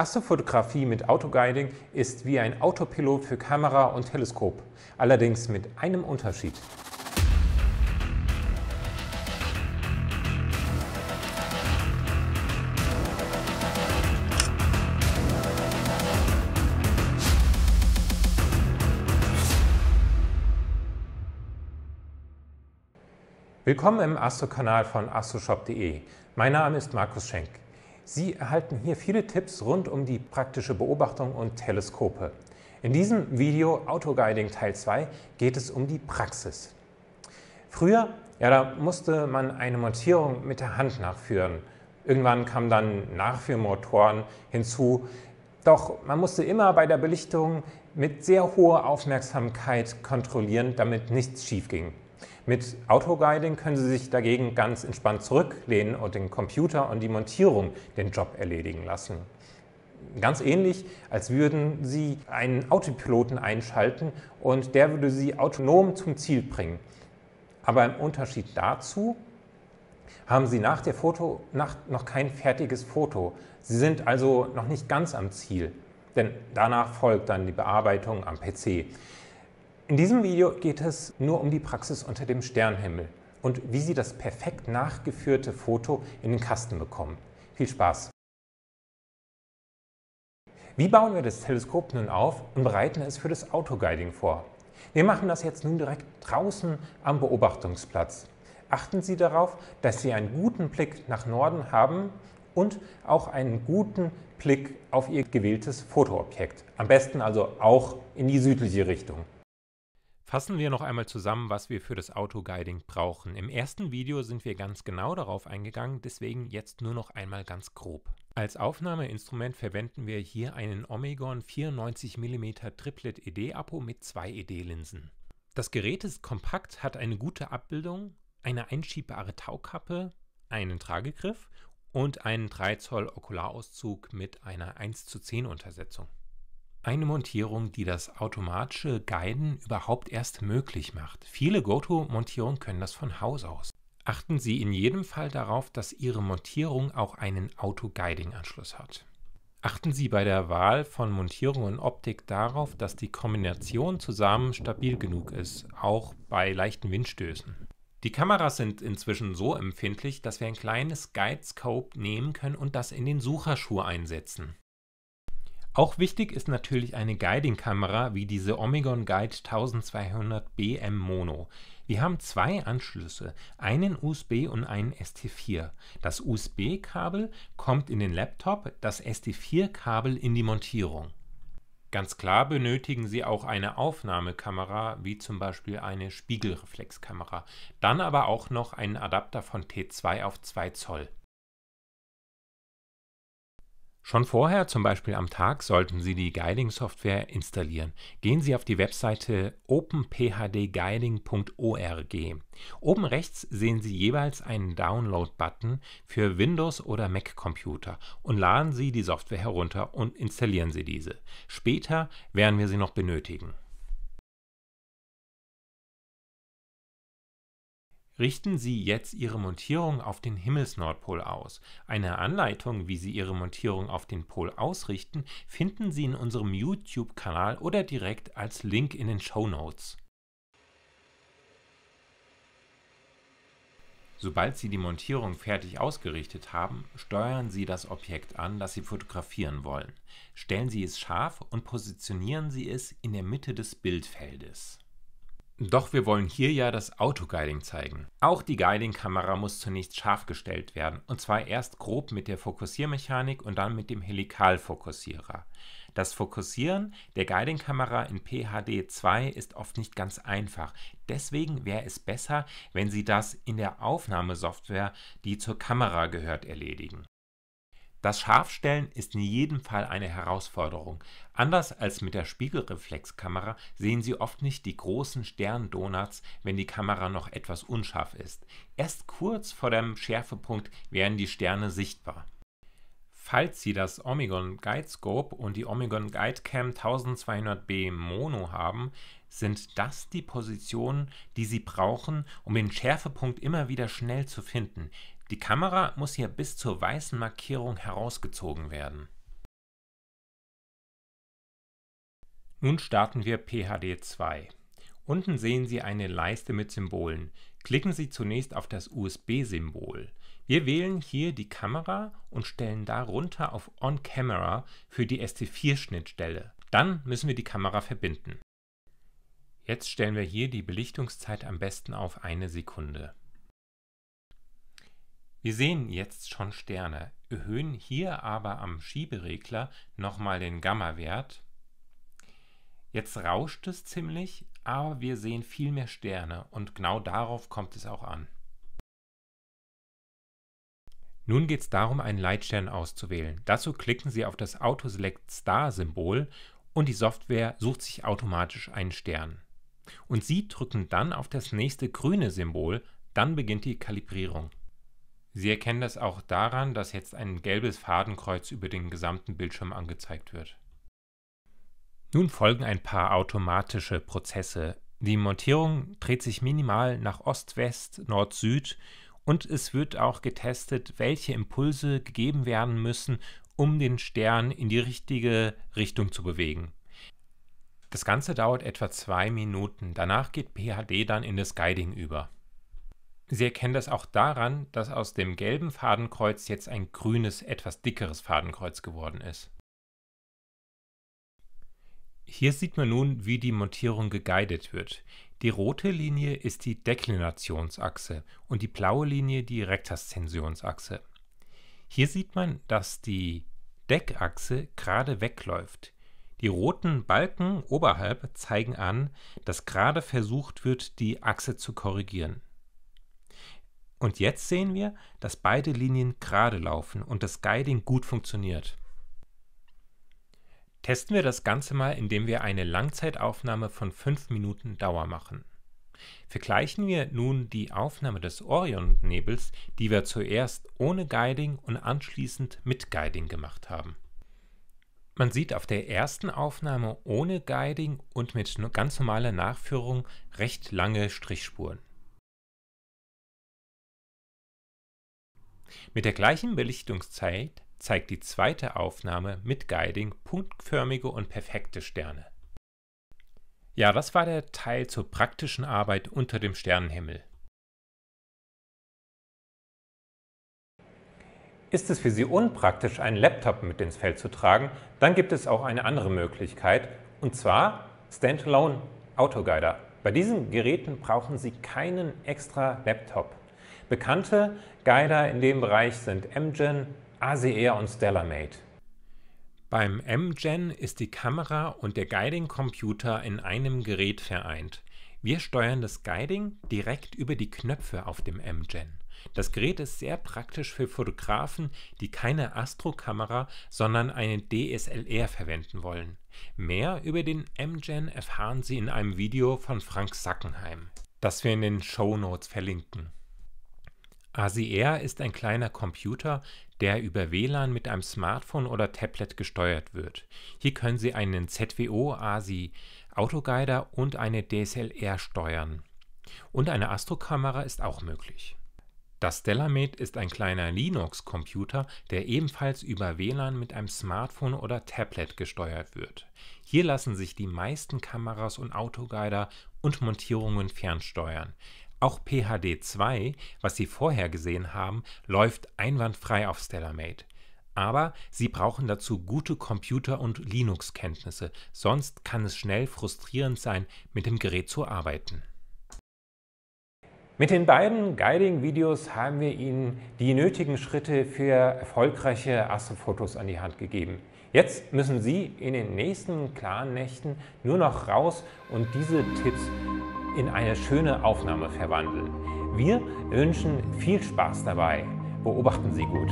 Astrofotografie mit Autoguiding ist wie ein Autopilot für Kamera und Teleskop, allerdings mit einem Unterschied. Willkommen im Astro-Kanal von astroshop.de. Mein Name ist Markus Schenk. Sie erhalten hier viele Tipps rund um die praktische Beobachtung und Teleskope. In diesem Video Autoguiding Teil 2 geht es um die Praxis. Früher, ja, da musste man eine Montierung mit der Hand nachführen. Irgendwann kamen dann Nachführmotoren hinzu. Doch man musste immer bei der Belichtung mit sehr hoher Aufmerksamkeit kontrollieren, damit nichts schief ging. Mit Autoguiding können Sie sich dagegen ganz entspannt zurücklehnen und den Computer und die Montierung den Job erledigen lassen. Ganz ähnlich, als würden Sie einen Autopiloten einschalten und der würde Sie autonom zum Ziel bringen. Aber im Unterschied dazu haben Sie nach der Fotonacht noch kein fertiges Foto. Sie sind also noch nicht ganz am Ziel, denn danach folgt dann die Bearbeitung am PC. In diesem Video geht es nur um die Praxis unter dem Sternhimmel und wie Sie das perfekt nachgeführte Foto in den Kasten bekommen. Viel Spaß! Wie bauen wir das Teleskop nun auf und bereiten es für das Autoguiding vor? Wir machen das jetzt nun direkt draußen am Beobachtungsplatz. Achten Sie darauf, dass Sie einen guten Blick nach Norden haben und auch einen guten Blick auf Ihr gewähltes Fotoobjekt. Am besten also auch in die südliche Richtung. Fassen wir noch einmal zusammen, was wir für das Auto-Guiding brauchen. Im ersten Video sind wir ganz genau darauf eingegangen, deswegen jetzt nur noch einmal ganz grob. Als Aufnahmeinstrument verwenden wir hier einen Omegon 94 mm Triplet ED-Apo mit zwei ED-Linsen. Das Gerät ist kompakt, hat eine gute Abbildung, eine einschiebbare Taukappe, einen Tragegriff und einen 3 Zoll Okularauszug mit einer 1 zu 10 Untersetzung eine Montierung, die das automatische Guiden überhaupt erst möglich macht. Viele Goto-Montierungen können das von Haus aus. Achten Sie in jedem Fall darauf, dass Ihre Montierung auch einen Auto-Guiding-Anschluss hat. Achten Sie bei der Wahl von Montierung und Optik darauf, dass die Kombination zusammen stabil genug ist, auch bei leichten Windstößen. Die Kameras sind inzwischen so empfindlich, dass wir ein kleines Guidescope nehmen können und das in den Sucherschuh einsetzen. Auch wichtig ist natürlich eine Guiding-Kamera wie diese Omegon Guide 1200 BM Mono. Wir haben zwei Anschlüsse, einen USB und einen ST4. Das USB-Kabel kommt in den Laptop, das ST4-Kabel in die Montierung. Ganz klar benötigen Sie auch eine Aufnahmekamera, wie zum Beispiel eine Spiegelreflexkamera, dann aber auch noch einen Adapter von T2 auf 2 Zoll. Schon vorher, zum Beispiel am Tag, sollten Sie die Guiding-Software installieren. Gehen Sie auf die Webseite openphdguiding.org. Oben rechts sehen Sie jeweils einen Download-Button für Windows- oder Mac-Computer und laden Sie die Software herunter und installieren Sie diese. Später werden wir sie noch benötigen. Richten Sie jetzt Ihre Montierung auf den Himmelsnordpol aus. Eine Anleitung, wie Sie Ihre Montierung auf den Pol ausrichten, finden Sie in unserem YouTube-Kanal oder direkt als Link in den Show Notes. Sobald Sie die Montierung fertig ausgerichtet haben, steuern Sie das Objekt an, das Sie fotografieren wollen. Stellen Sie es scharf und positionieren Sie es in der Mitte des Bildfeldes. Doch wir wollen hier ja das Autoguiding zeigen. Auch die Guiding-Kamera muss zunächst scharf gestellt werden, und zwar erst grob mit der Fokussiermechanik und dann mit dem Helikalfokussierer. Das Fokussieren der Guiding-Kamera in PHD 2 ist oft nicht ganz einfach. Deswegen wäre es besser, wenn Sie das in der Aufnahmesoftware, die zur Kamera gehört, erledigen. Das Scharfstellen ist in jedem Fall eine Herausforderung. Anders als mit der Spiegelreflexkamera sehen Sie oft nicht die großen Sterndonuts, wenn die Kamera noch etwas unscharf ist. Erst kurz vor dem Schärfepunkt werden die Sterne sichtbar. Falls Sie das Omegon Guide Scope und die Omegon Guide Cam 1200B Mono haben, sind das die Positionen, die Sie brauchen, um den Schärfepunkt immer wieder schnell zu finden. Die Kamera muss hier bis zur weißen Markierung herausgezogen werden. Nun starten wir PHD 2. Unten sehen Sie eine Leiste mit Symbolen. Klicken Sie zunächst auf das USB-Symbol. Wir wählen hier die Kamera und stellen darunter auf On Camera für die ST4-Schnittstelle. Dann müssen wir die Kamera verbinden. Jetzt stellen wir hier die Belichtungszeit am besten auf eine Sekunde. Wir sehen jetzt schon Sterne, erhöhen hier aber am Schieberegler nochmal den Gamma-Wert. Jetzt rauscht es ziemlich, aber wir sehen viel mehr Sterne und genau darauf kommt es auch an. Nun geht es darum, einen Leitstern auszuwählen. Dazu klicken Sie auf das Auto Select Star Symbol und die Software sucht sich automatisch einen Stern und Sie drücken dann auf das nächste grüne Symbol, dann beginnt die Kalibrierung. Sie erkennen das auch daran, dass jetzt ein gelbes Fadenkreuz über den gesamten Bildschirm angezeigt wird. Nun folgen ein paar automatische Prozesse. Die Montierung dreht sich minimal nach Ost, West, Nord, Süd und es wird auch getestet, welche Impulse gegeben werden müssen, um den Stern in die richtige Richtung zu bewegen. Das Ganze dauert etwa zwei Minuten. Danach geht PHD dann in das Guiding über. Sie erkennen das auch daran, dass aus dem gelben Fadenkreuz jetzt ein grünes, etwas dickeres Fadenkreuz geworden ist. Hier sieht man nun, wie die Montierung geguidet wird. Die rote Linie ist die Deklinationsachse und die blaue Linie die Rektaszensionsachse. Hier sieht man, dass die Deckachse gerade wegläuft. Die roten Balken oberhalb zeigen an, dass gerade versucht wird, die Achse zu korrigieren. Und jetzt sehen wir, dass beide Linien gerade laufen und das Guiding gut funktioniert. Testen wir das Ganze mal, indem wir eine Langzeitaufnahme von 5 Minuten Dauer machen. Vergleichen wir nun die Aufnahme des Orion-Nebels, die wir zuerst ohne Guiding und anschließend mit Guiding gemacht haben. Man sieht auf der ersten Aufnahme ohne Guiding und mit ganz normaler Nachführung recht lange Strichspuren. Mit der gleichen Belichtungszeit zeigt die zweite Aufnahme mit Guiding punktförmige und perfekte Sterne. Ja, das war der Teil zur praktischen Arbeit unter dem Sternenhimmel. Ist es für Sie unpraktisch, einen Laptop mit ins Feld zu tragen, dann gibt es auch eine andere Möglichkeit, und zwar Standalone Autoguider. Bei diesen Geräten brauchen Sie keinen extra Laptop. Bekannte Guider in dem Bereich sind MGen, ACR e und Stellarmate. Beim MGen ist die Kamera und der Guiding-Computer in einem Gerät vereint. Wir steuern das Guiding direkt über die Knöpfe auf dem MGen. Das Gerät ist sehr praktisch für Fotografen, die keine Astro-Kamera, sondern eine DSLR verwenden wollen. Mehr über den MGen erfahren Sie in einem Video von Frank Sackenheim, das wir in den Show Notes verlinken. ASIR ist ein kleiner Computer, der über WLAN mit einem Smartphone oder Tablet gesteuert wird. Hier können Sie einen ZWO ASI Autoguider und eine DSLR steuern. Und eine Astro-Kamera ist auch möglich. Das Stellamed ist ein kleiner Linux-Computer, der ebenfalls über WLAN mit einem Smartphone oder Tablet gesteuert wird. Hier lassen sich die meisten Kameras und Autoguider und Montierungen fernsteuern. Auch PHD 2, was Sie vorher gesehen haben, läuft einwandfrei auf Stellarmate. Aber Sie brauchen dazu gute Computer- und Linux-Kenntnisse, sonst kann es schnell frustrierend sein, mit dem Gerät zu arbeiten. Mit den beiden Guiding-Videos haben wir Ihnen die nötigen Schritte für erfolgreiche Astrofotos an die Hand gegeben. Jetzt müssen Sie in den nächsten klaren Nächten nur noch raus und diese Tipps in eine schöne Aufnahme verwandeln. Wir wünschen viel Spaß dabei. Beobachten Sie gut.